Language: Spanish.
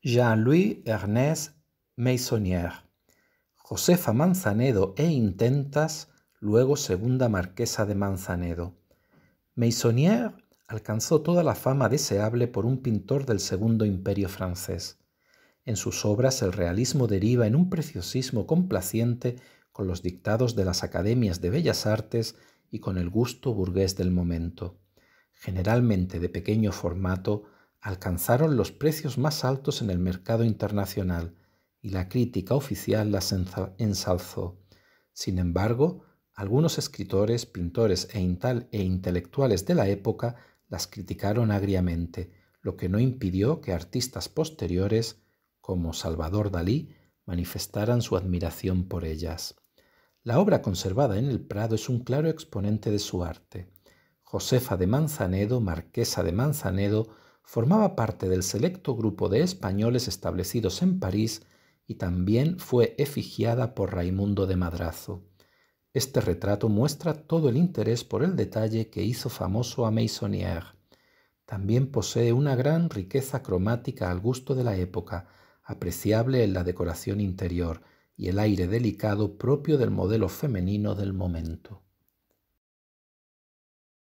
Jean-Louis Ernest Meissonier, Josefa Manzanedo e Intentas, luego segunda marquesa de Manzanedo. Meissonier alcanzó toda la fama deseable por un pintor del Segundo Imperio francés. En sus obras el realismo deriva en un preciosismo complaciente con los dictados de las academias de bellas artes y con el gusto burgués del momento. Generalmente de pequeño formato, alcanzaron los precios más altos en el mercado internacional y la crítica oficial las ensalzó. Sin embargo, algunos escritores, pintores e, e intelectuales de la época las criticaron agriamente, lo que no impidió que artistas posteriores, como Salvador Dalí, manifestaran su admiración por ellas. La obra conservada en el Prado es un claro exponente de su arte. Josefa de Manzanedo, marquesa de Manzanedo, formaba parte del selecto grupo de españoles establecidos en París y también fue efigiada por Raimundo de Madrazo. Este retrato muestra todo el interés por el detalle que hizo famoso a Meissonier. También posee una gran riqueza cromática al gusto de la época, apreciable en la decoración interior y el aire delicado propio del modelo femenino del momento.